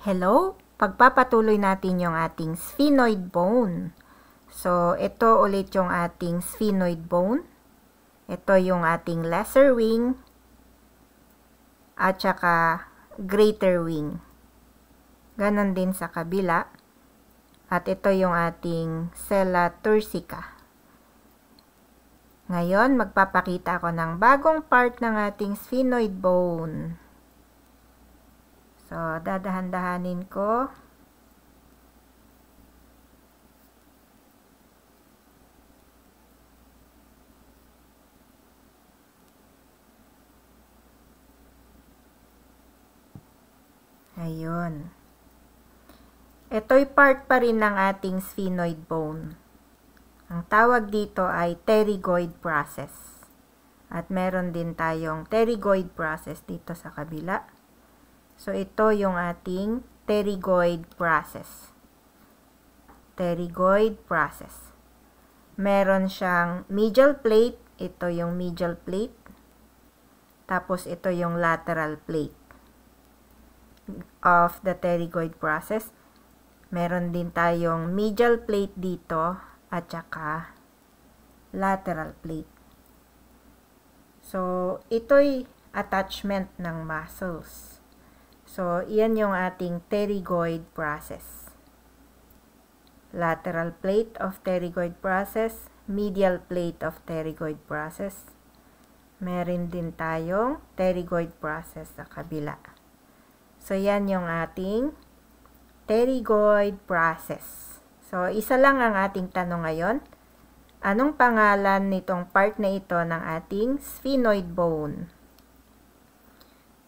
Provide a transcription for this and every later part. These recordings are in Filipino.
Hello? Pagpapatuloy natin yung ating sphenoid bone. So, ito ulit yung ating sphenoid bone. Ito yung ating lesser wing. At saka greater wing. Ganon din sa kabila. At ito yung ating sella turcica. Ngayon, magpapakita ako ng bagong part ng ating sphenoid bone. So, dadahan-dahanin ko. Ayun. Ito'y part pa rin ng ating sphenoid bone. Ang tawag dito ay pterygoid process. At meron din tayong pterygoid process dito sa kabila. So, ito yung ating pterygoid process. Pterygoid process. Meron siyang medial plate. Ito yung medial plate. Tapos, ito yung lateral plate of the pterygoid process. Meron din tayong medial plate dito at saka lateral plate. So, ito'y attachment ng muscles. So, iyan yung ating pterygoid process. Lateral plate of pterygoid process, medial plate of pterygoid process. Meron din tayong pterygoid process sa kabila. So, yan yung ating pterygoid process. So, isa lang ang ating tanong ngayon. Anong pangalan nitong part na ito ng ating sphenoid bone?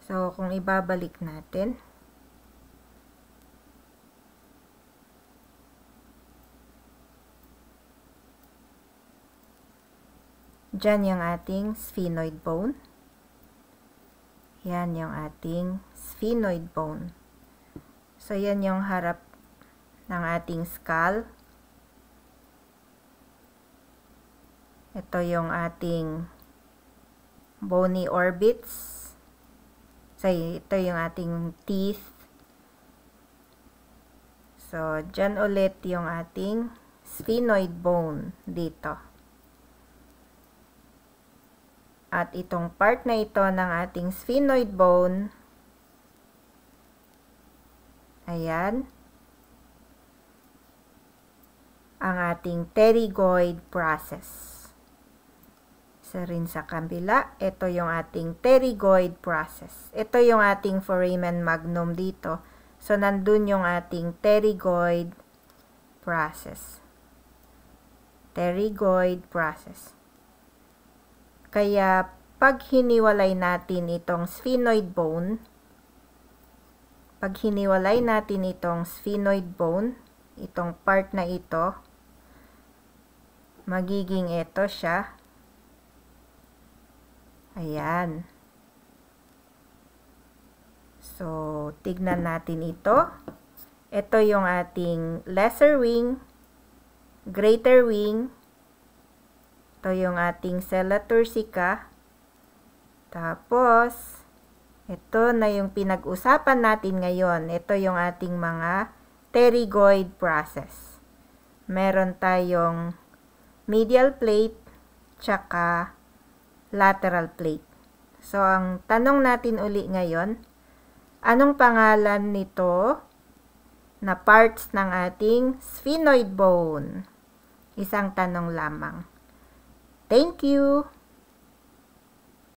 So, kung ibabalik natin, Diyan yung ating sphenoid bone. Yan yung ating sphenoid bone. So, yan yung harap ng ating skull. Ito yung ating bony orbits. So, ito yung ating teeth. So, dyan ulit yung ating sphenoid bone dito. At itong part na ito ng ating sphenoid bone, ayan, ang ating pterygoid process isa rin sa kabila. Ito yung ating pterygoid process. Ito yung ating foramen magnum dito. So, nandun yung ating pterygoid process. Pterygoid process. Kaya, pag hiniwalay natin itong sphenoid bone, pag hiniwalay natin itong sphenoid bone, itong part na ito, magiging ito siya, Ayan. So, tignan natin ito. Ito yung ating lesser wing, greater wing, ito yung ating sella turcica. Tapos, ito na yung pinag-usapan natin ngayon. Ito yung ating mga pterygoid process. Meron tayong medial plate, tsaka lateral plate. So, ang tanong natin uli ngayon, anong pangalan nito na parts ng ating sphenoid bone? Isang tanong lamang. Thank you!